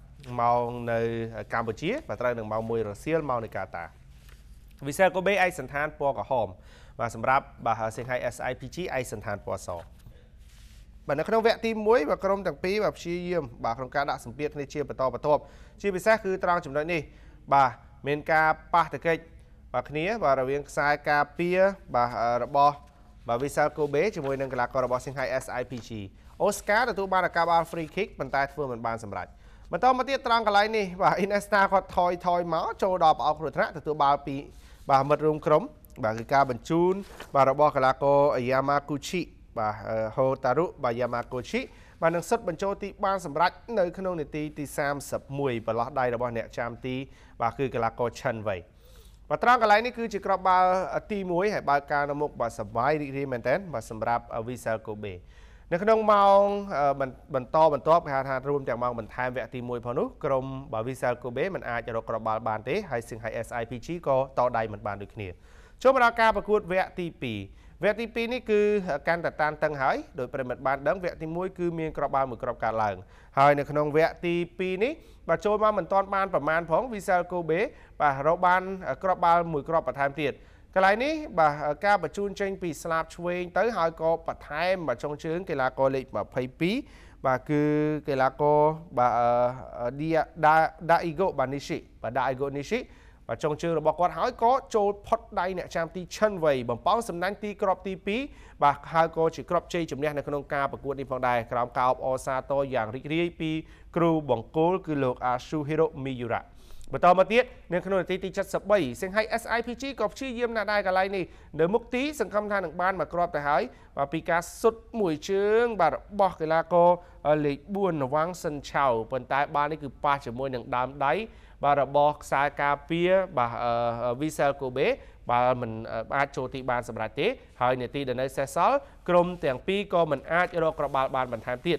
5ម៉ោងនៅកម្ពុជាបាទត្រូវនឹងម៉ោង1រសៀលម៉ោងនៅកាតាវិសាលកូបេឯកសន្តានពណ៌ក្រហម បាទសម្រាប់បាទសៀងហៃ SIPG ឯកសន្តានពណ៌សបាទនៅក្នុងវគ្គទី1បាទក្រុមទាំងពីរបាទព្យាយាមបាទក្នុងការដាក់សម្ពាធគ្នាជាបន្តបន្ទាប់ជាពិសេសគឺត្រង់ចំណុចនេះ បាទមានការប៉ះទង្គិច បាទគ្នា បាទរវាងខ្សែការពារ បាទរបស់បាទវិសាលកូបេជាមួយនឹងកីឡាកររបស់សៀងហៃ SIPG អូស្ការទទួលបានឱកាសបាល់ free kick ប៉ុន្តែធ្វើមិនបានសម្រេចបន្តមកទៀតត្រង់កន្លែងនេះបាទ Iniesta គាត់ថយថយមកចូលដល់ប្រអប់គ្រោះថ្នាក់ទទួលបាល់ពីបាទមិត្តរួមក្រុមបាទគឺការបញ្ជូនបាទរបស់កីឡាករ Yamaguchi បាទ Hotaru បាទ Yamaguchi បាទនឹងសិតបញ្ចូលទីបានសម្រាប់នៅក្នុងនាទីទី31ប្រឡោះដៃរបស់អ្នកចាំទីបាទគឺកីឡាករឈិនវៃបាទត្រង់កន្លែងនេះគឺជាក្របបាល់ទី1ហើយបើកការនៅមុខបាទសបាយរីករាយមែនតើបាទសម្រាប់ Vissel Kobe នៅក្នុងម៉ោងបន្តបន្ទាប់គេហៅថារួមទាំងម៉ោងបន្ថែមវគ្គទី1ផងនោះក្រុមបាវីសាលកូបេមិនអាចរកក្របបាល់បានទេហើយសៀងហៃ SIPG ក៏តដៃមិនបានដូចគ្នាចូលមកដល់ការប្រកួតវគ្គទី2វគ្គទី2នេះគឺកាន់តែតានតឹងហើយដោយប្រិមិត្តបានដឹងវគ្គទី1គឺមានក្របបាល់មួយក្របកើតឡើងហើយនៅក្នុងវគ្គទី2នេះបាទចូលមកមិនទាន់បានប្រមាណផងវីសាលកូបេបាទរកបានក្របបាល់មួយក្របបន្ថែមទៀតកន្លែងនេះបាទការបញ្ជូនចេញពីស្លាបឆ្វេងទៅហើយក៏បន្ថែមបាទចុងជើងកីឡាករលេខ22បាទគឺកីឡាករបាទឌីដាដាអ៊ីហ្គោបានីស៊ីបាទដាអ៊ីហ្គោនីស៊ីបាទចុងជើងរបស់គាត់ហើយក៏ចូលផុតដៃអ្នកចាំទីឈិនវៃបំប៉ងសំណាញ់ទីក្របទី2បាទហើយក៏ជាក្របជ័យជំនះនៅក្នុងការប្រកួតនេះផងដែរក្រោមកោបអសាតយ៉ាងរីករាយពីគ្រូបង្គោលគឺលោកអាស៊ូហេរ៉ូមីយូរ៉ាបន្តមកទៀតនៅក្នុងនាទីទី73សៀងហៃ SIPG ក៏ព្យាយាមណាស់ដែរកាលនេះនៅមុខទីសង្ឃឹមថានឹងបានមកគ្រាប់ទៅហើយបាទពីការសុតមួយជើងបាទរបស់កីឡាករលេខ4នវាងសិនឆៅប៉ុន្តែបាននេះគឺប៉ះជាមួយនឹងដើមដៃបាទរបស់ខ្សែការពារបាទវីសែលកូបេបើមិនអាចចូលទីបានសម្រាប់ទេហើយនាទីដែលនៅសេសសល់ក្រុមទាំងពីរក៏មិនអាចរកក្របាល់បានបន្ថែមទៀត